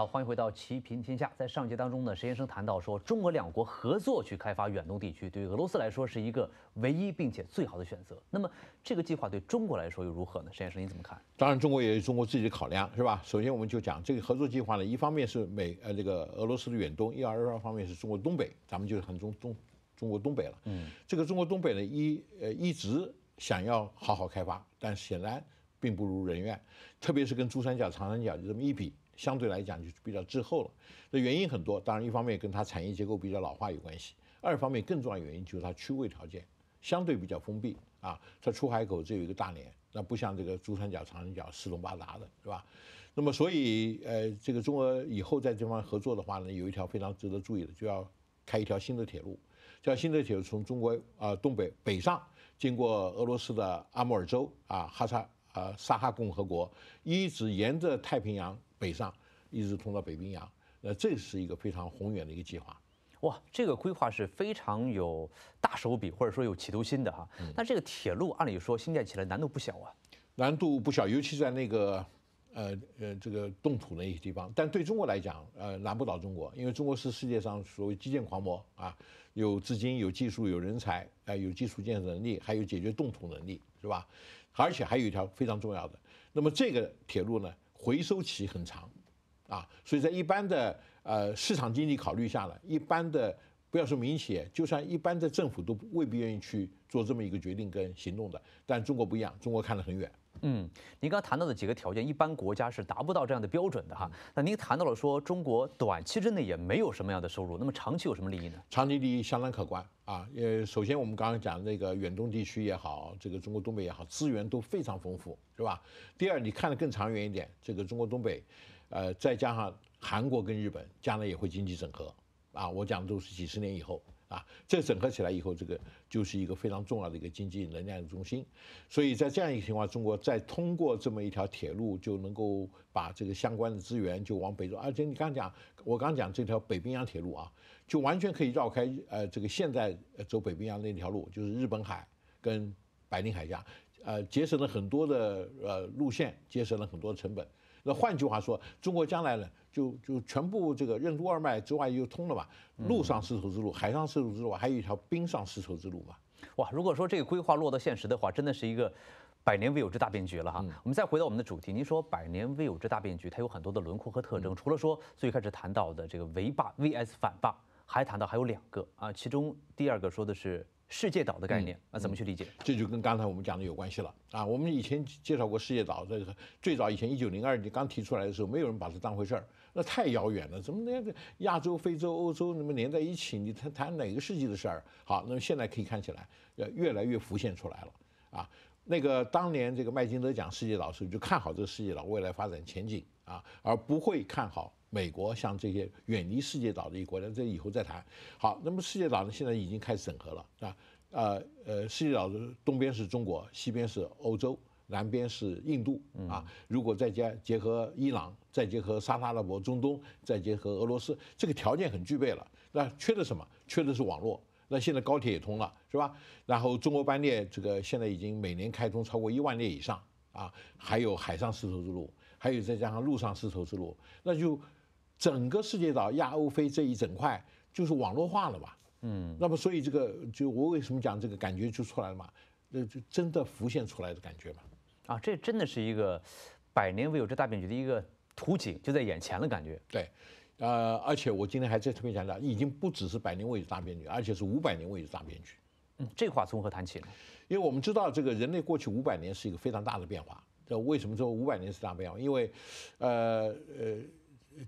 好，欢迎回到《齐平天下》。在上节当中呢，石先生谈到说，中俄两国合作去开发远东地区，对于俄罗斯来说是一个唯一并且最好的选择。那么这个计划对中国来说又如何呢？石先生你怎么看？当然，中国也有中国自己的考量，是吧？首先我们就讲这个合作计划呢，一方面是美呃这个俄罗斯的远东，一二二方面是中国东北，咱们就是很中中中国东北了。嗯，这个中国东北呢，一呃一直想要好好开发，但显然并不如人愿，特别是跟珠三角、长三角就这么一比。相对来讲就比较滞后了。这原因很多，当然一方面跟它产业结构比较老化有关系，二方面更重要的原因就是它区位条件相对比较封闭啊。它出海口只有一个大连，那不像这个珠三角、长三角四通八达的，是吧？那么所以呃，这个中俄以后在这方合作的话呢，有一条非常值得注意的，就要开一条新的铁路，叫新的铁路从中国啊东北北上，经过俄罗斯的阿穆尔州啊哈萨呃沙哈共和国，一直沿着太平洋。北上，一直通到北冰洋，呃，这是一个非常宏远的一个计划，哇，这个规划是非常有大手笔，或者说有企图心的哈。那这个铁路按理说新建起来难度不小啊，难度不小，尤其在那个，呃呃，这个冻土那些地方。但对中国来讲，呃，难不倒中国，因为中国是世界上所谓基建狂魔啊，有资金、有技术、有人才，哎，有技术建设能力，还有解决冻土能力，是吧？而且还有一条非常重要的，那么这个铁路呢？回收期很长，啊，所以在一般的呃市场经济考虑下呢，一般的。不要说民企，就算一般的政府都未必愿意去做这么一个决定跟行动的，但中国不一样，中国看得很远。嗯，您刚谈到的几个条件，一般国家是达不到这样的标准的哈。那您谈到了说中国短期之内也没有什么样的收入，那么长期有什么利益呢？长期利益相当可观啊。呃，首先我们刚刚讲那个远东地区也好，这个中国东北也好，资源都非常丰富，是吧？第二，你看得更长远一点，这个中国东北，呃，再加上韩国跟日本，将来也会经济整合。啊，我讲的都是几十年以后啊，这整合起来以后，这个就是一个非常重要的一个经济能量的中心。所以在这样一个情况，中国再通过这么一条铁路，就能够把这个相关的资源就往北走，而且你刚讲，我刚刚讲这条北冰洋铁路啊，就完全可以绕开呃这个现在走北冰洋那条路，就是日本海跟白令海峡，呃，节省了很多的呃路线，节省了很多成本。那换句话说，中国将来呢，就就全部这个任督二脉之外又通了嘛，陆上丝绸之路、海上丝绸之路，还有一条冰上丝绸之路嘛。哇，如果说这个规划落到现实的话，真的是一个百年未有之大变局了哈！我们再回到我们的主题，您说百年未有之大变局，它有很多的轮廓和特征，除了说最开始谈到的这个围霸 vs 反霸，还谈到还有两个啊，其中第二个说的是。世界岛的概念，那怎么去理解？这就跟刚才我们讲的有关系了啊！我们以前介绍过世界岛，这个最早以前一九零二年刚提出来的时候，没有人把它当回事儿，那太遥远了，怎么个亚洲、非洲、欧洲那么连在一起？你谈谈哪个世纪的事儿？好，那么现在可以看起来，呃，越来越浮现出来了啊！那个当年这个麦金德讲世界岛，的时候，就看好这个世界岛未来发展前景啊，而不会看好。美国像这些远离世界岛的一国家，这以后再谈。好，那么世界岛呢，现在已经开始整合了啊，呃呃，世界岛的东边是中国，西边是欧洲，南边是印度啊。如果再加结合伊朗，再结合沙特阿拉伯中东，再结合俄罗斯，这个条件很具备了。那缺的什么？缺的是网络。那现在高铁也通了，是吧？然后中国班列这个现在已经每年开通超过一万列以上啊，还有海上丝绸之路，还有再加上陆上丝绸之路，那就。整个世界岛亚欧非这一整块就是网络化了吧？嗯，那么所以这个就我为什么讲这个感觉就出来了嘛，那就真的浮现出来的感觉嘛。啊，这真的是一个百年未有之大变局的一个图景，就在眼前的感觉。对，呃，而且我今天还在特别强调，已经不只是百年未有大变局，而且是五百年未有大变局。嗯，这话从何谈起呢？因为我们知道这个人类过去五百年是一个非常大的变化。这为什么说五百年是大变化？因为，呃呃。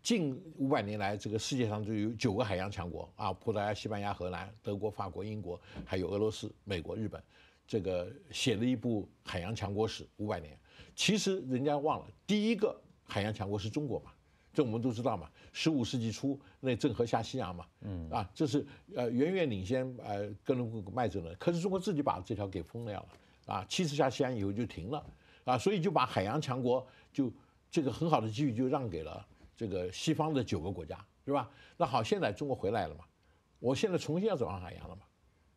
近五百年来，这个世界上就有九个海洋强国啊，葡萄牙、西班牙、荷兰、德国、法国、英国，还有俄罗斯、美国、日本，这个写了一部海洋强国史五百年。其实人家忘了，第一个海洋强国是中国嘛？这我们都知道嘛。十五世纪初，那郑和下西洋嘛，嗯啊，这是呃远远领先呃哥伦布、麦哲伦。可是中国自己把这条给封掉了啊，七次下西洋以后就停了啊，所以就把海洋强国就这个很好的机遇就让给了。这个西方的九个国家，是吧？那好，现在中国回来了嘛？我现在重新要走上海洋了嘛？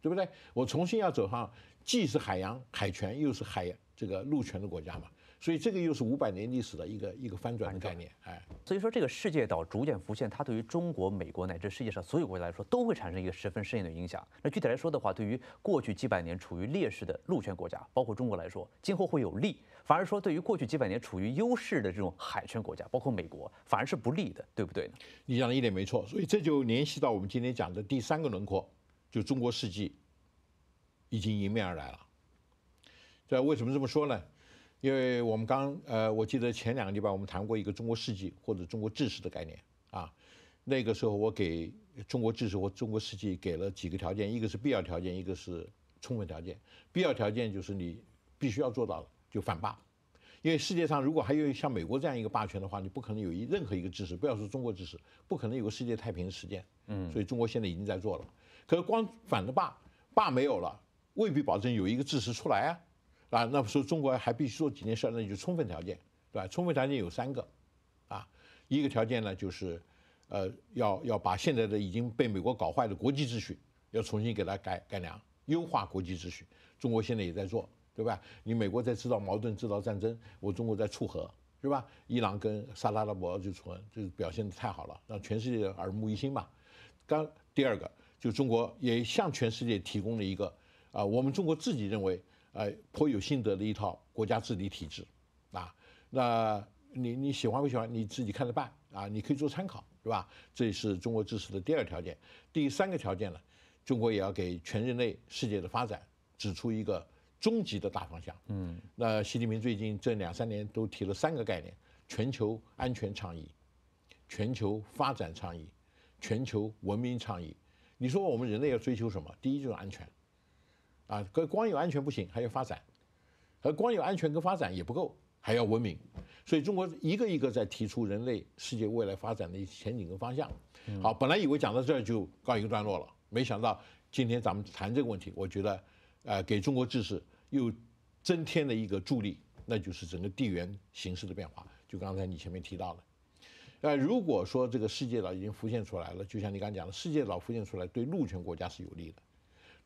对不对？我重新要走上既是海洋海权又是海这个陆权的国家嘛？所以这个又是五百年历史的一个一个翻转的概念，哎，所以说这个世界岛逐渐浮现，它对于中国、美国乃至世界上所有国家来说，都会产生一个十分深远的影响。那具体来说的话，对于过去几百年处于劣势的陆权国家，包括中国来说，今后会有利；反而说，对于过去几百年处于优势的这种海权国家，包括美国，反而是不利的，对不对呢？你讲的一点没错，所以这就联系到我们今天讲的第三个轮廓，就中国世纪已经迎面而来了。这为什么这么说呢？因为我们刚呃，我记得前两个礼拜我们谈过一个中国世纪或者中国制式的概念啊。那个时候我给中国制式或中国世纪给了几个条件，一个是必要条件，一个是充分条件。必要条件就是你必须要做到就反霸，因为世界上如果还有像美国这样一个霸权的话，你不可能有一任何一个治识，不要说中国治识，不可能有个世界太平的时间。嗯，所以中国现在已经在做了，可是光反的霸霸没有了，未必保证有一个治识出来啊。啊，那么说中国还必须做几件事，那就充分条件，对吧？充分条件有三个，啊，一个条件呢就是，呃，要要把现在的已经被美国搞坏的国际秩序，要重新给它改改良、优化国际秩序。中国现在也在做，对吧？你美国在制造矛盾、制造战争，我中国在促和，是吧？伊朗跟沙拉拉伯就从就表现的太好了，让全世界耳目一新嘛。刚第二个，就中国也向全世界提供了一个啊，我们中国自己认为。呃颇有心得的一套国家治理体制，啊，那你你喜欢不喜欢？你自己看着办啊，你可以做参考，是吧？这是中国支持的第二条件。第三个条件呢，中国也要给全人类、世界的发展指出一个终极的大方向。嗯，那习近平最近这两三年都提了三个概念：全球安全倡议、全球发展倡议、全球文明倡议。你说我们人类要追求什么？第一就是安全。啊，可光有安全不行，还要发展；而光有安全跟发展也不够，还要文明。所以中国一个一个在提出人类世界未来发展的前景跟方向。好，本来以为讲到这儿就告一个段落了，没想到今天咱们谈这个问题，我觉得呃给中国知识又增添了一个助力，那就是整个地缘形势的变化。就刚才你前面提到的，呃，如果说这个世界岛已经浮现出来了，就像你刚才讲的，世界岛浮现出来对陆权国家是有利的，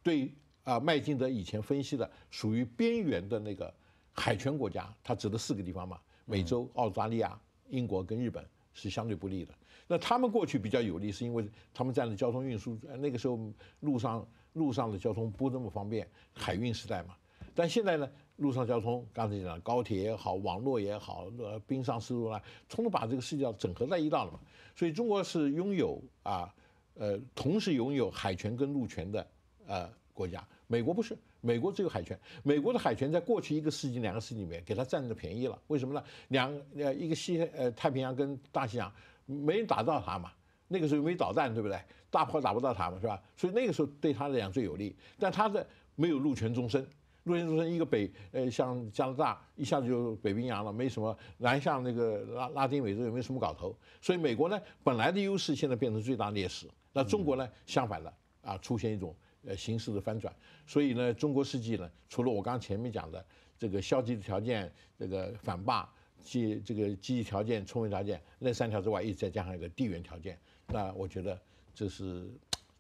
对。啊，麦金德以前分析的属于边缘的那个海权国家，他指的四个地方嘛：美洲、澳大利亚、英国跟日本是相对不利的。那他们过去比较有利，是因为他们占了交通运输，那个时候路上路上的交通不那么方便，海运时代嘛。但现在呢，路上交通刚才讲了，高铁也好，网络也好，呃，冰上丝路啦，统统把这个世界整合在一道了嘛。所以中国是拥有啊，呃，同时拥有海权跟陆权的，呃。国家，美国不是，美国只有海权，美国的海权在过去一个世纪、两个世纪里面给他占着便宜了，为什么呢？两呃一个西呃太平洋跟大西洋没人打到它嘛，那个时候没导弹，对不对？大炮打不到它嘛，是吧？所以那个时候对他来讲最有利，但他的没有陆权终身。陆权终身，一个北呃像加拿大一下子就北冰洋了，没什么，南向那个拉拉丁美洲也没什么搞头？所以美国呢本来的优势现在变成最大劣势，那中国呢相反了啊，出现一种。呃，形势的翻转，所以呢，中国世纪呢，除了我刚刚前面讲的这个消极的条件、这个反霸即这个积极条件、充分条件那三条之外，又再加上一个地缘条件，那我觉得这是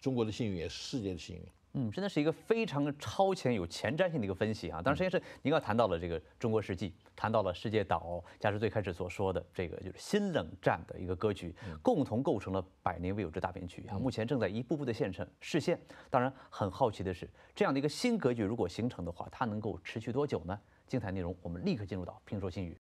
中国的幸运，也是世界的幸运。嗯，真的是一个非常超前、有前瞻性的一个分析啊！当然，实际上您刚谈到了这个中国世纪，谈到了世界岛，加之最开始所说的这个就是新冷战的一个格局，共同构成了百年未有之大变局啊！目前正在一步步的现成实现。当然，很好奇的是，这样的一个新格局如果形成的话，它能够持续多久呢？精彩内容我们立刻进入到评说新语。